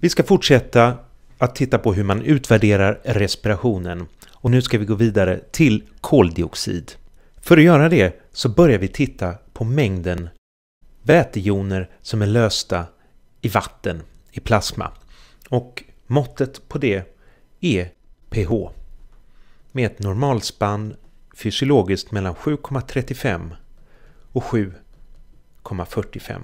Vi ska fortsätta att titta på hur man utvärderar respirationen och nu ska vi gå vidare till koldioxid. För att göra det så börjar vi titta på mängden vätejoner som är lösta i vatten, i plasma. Och måttet på det är pH med ett normalspann fysiologiskt mellan 7,35 och 7,45.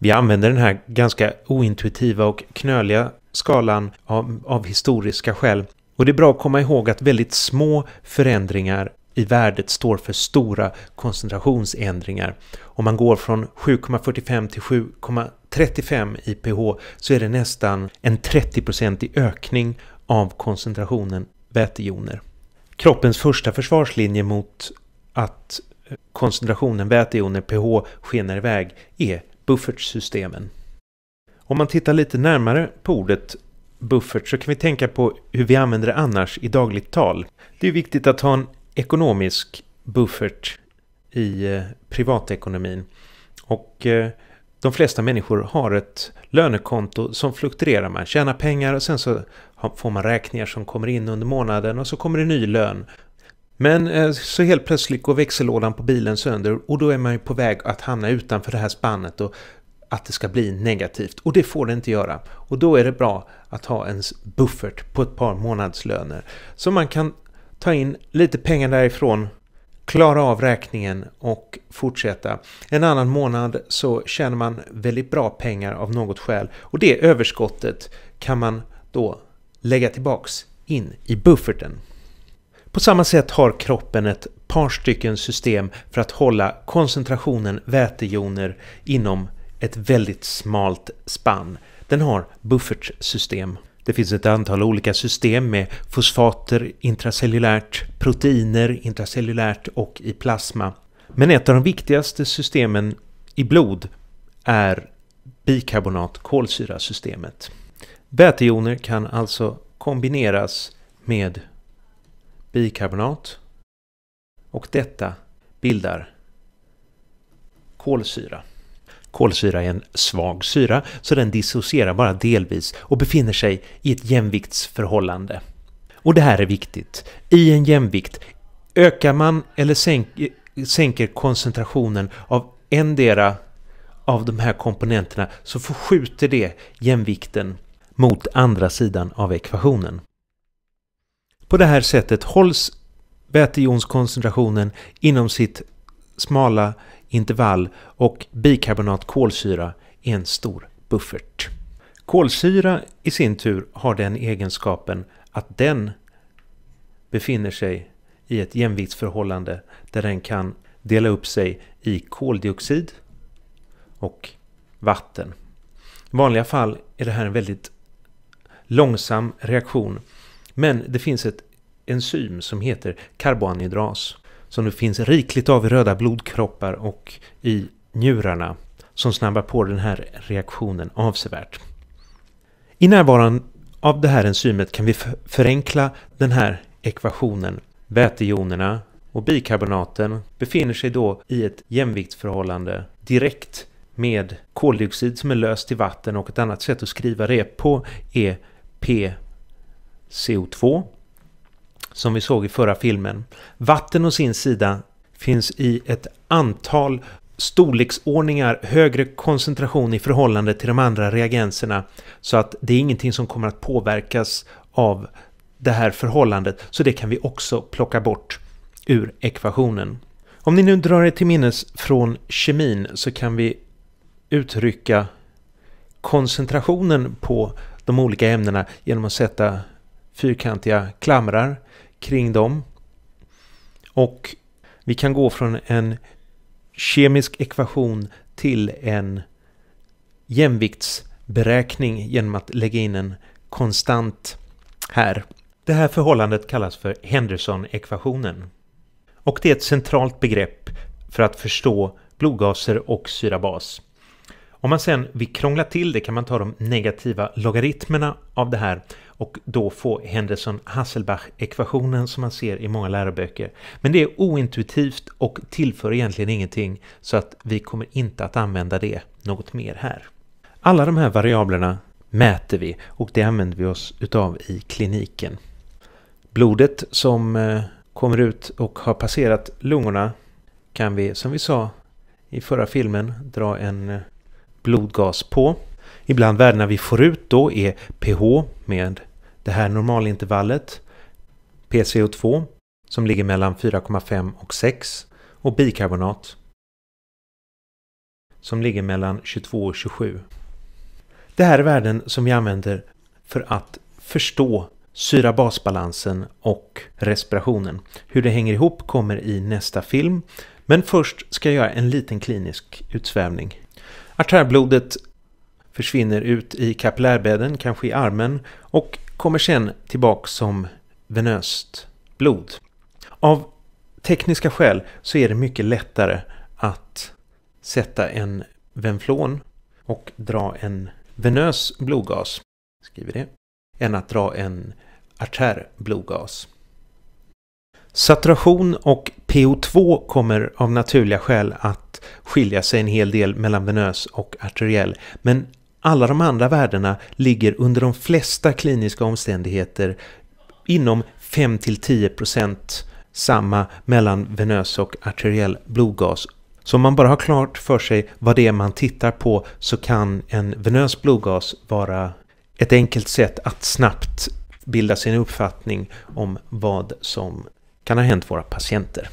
Vi använder den här ganska ointuitiva och knöliga skalan av, av historiska skäl. Och det är bra att komma ihåg att väldigt små förändringar i värdet står för stora koncentrationsändringar. Om man går från 7,45 till 7,35 IPH så är det nästan en 30-procentig ökning av koncentrationen vätejoner. Kroppens första försvarslinje mot att koncentrationen vätejoner pH skenar iväg är buffertsystemen. Om man tittar lite närmare på ordet buffert så kan vi tänka på hur vi använder det annars i dagligt tal. Det är viktigt att ha en ekonomisk buffert i eh, privatekonomin. Och eh, de flesta människor har ett lönekonto som fluktuerar. Man tjänar pengar och sen så får man räkningar som kommer in under månaden och så kommer det ny lön. Men eh, så helt plötsligt går växellådan på bilen sönder och då är man ju på väg att hamna utanför det här spannet och att det ska bli negativt och det får det inte göra. Och då är det bra att ha en buffert på ett par månadslöner så man kan ta in lite pengar därifrån klara av räkningen och fortsätta. En annan månad så tjänar man väldigt bra pengar av något skäl och det överskottet kan man då lägga tillbaks in i bufferten. På samma sätt har kroppen ett par stycken system för att hålla koncentrationen vätejoner inom ett väldigt smalt spann. Den har buffertsystem. Det finns ett antal olika system med fosfater intracellulärt, proteiner intracellulärt och i plasma. Men ett av de viktigaste systemen i blod är bikarbonat bikarbonatkolsyrasystemet. Vätejoner kan alltså kombineras med bikarbonat och detta bildar kolsyra. Kolsyra är en svag syra, så den dissocierar bara delvis och befinner sig i ett jämviktsförhållande. Och det här är viktigt. I en jämvikt, ökar man eller sänker, sänker koncentrationen av endera av de här komponenterna så förskjuter det jämvikten mot andra sidan av ekvationen. På det här sättet hålls vätejonskoncentrationen inom sitt smala intervall och bikarbonat kolsyra är en stor buffert. Kolsyra i sin tur har den egenskapen att den befinner sig i ett jämviktsförhållande där den kan dela upp sig i koldioxid och vatten. I vanliga fall är det här en väldigt långsam reaktion men det finns ett enzym som heter karboanhydras som det finns rikligt av i röda blodkroppar och i njurarna som snabbar på den här reaktionen avsevärt. I närvaron av det här enzymet kan vi förenkla den här ekvationen. Vätejonerna och bikarbonaten befinner sig då i ett jämviktsförhållande direkt med koldioxid som är löst i vatten och ett annat sätt att skriva det på är P CO2 som vi såg i förra filmen. Vatten å sin sida finns i ett antal storleksordningar högre koncentration i förhållande till de andra reagenserna så att det är ingenting som kommer att påverkas av det här förhållandet så det kan vi också plocka bort ur ekvationen. Om ni nu drar er till minnes från kemin så kan vi uttrycka koncentrationen på de olika ämnena genom att sätta fyrkantiga klamrar kring dem. Och vi kan gå från en kemisk ekvation till en jämviktsberäkning genom att lägga in en konstant här. Det här förhållandet kallas för Henderson-ekvationen. Och det är ett centralt begrepp för att förstå blodgaser och syrabas. Om man sen vill krångla till det kan man ta de negativa logaritmerna av det här och då få Henderson-Hasselbach-ekvationen som man ser i många läroböcker. Men det är ointuitivt och tillför egentligen ingenting så att vi kommer inte att använda det något mer här. Alla de här variablerna mäter vi och det använder vi oss utav i kliniken. Blodet som eh, kommer ut och har passerat lungorna kan vi, som vi sa i förra filmen, dra en eh, blodgas på. Ibland värdena vi får ut då är pH med det här normalintervallet, PCO2 som ligger mellan 4,5 och 6 och bikarbonat som ligger mellan 22 och 27. Det här är värden som vi använder för att förstå syra-basbalansen och respirationen. Hur det hänger ihop kommer i nästa film, men först ska jag göra en liten klinisk utsvävning. Artärblodet försvinner ut i kapillärbädden, kanske i armen och kommer sen tillbaka som venöst blod. Av tekniska skäl så är det mycket lättare att sätta en venflon och dra en venös blodgas, skriver det, än att dra en artärblodgas. Saturation och PO2 kommer av naturliga skäl att skilja sig en hel del mellan venös och arteriell. Men alla de andra värdena ligger under de flesta kliniska omständigheter inom 5-10% samma mellan venös och arteriell blodgas. Så om man bara har klart för sig vad det är man tittar på så kan en venös blodgas vara ett enkelt sätt att snabbt bilda sin uppfattning om vad som kan ha hänt våra patienter.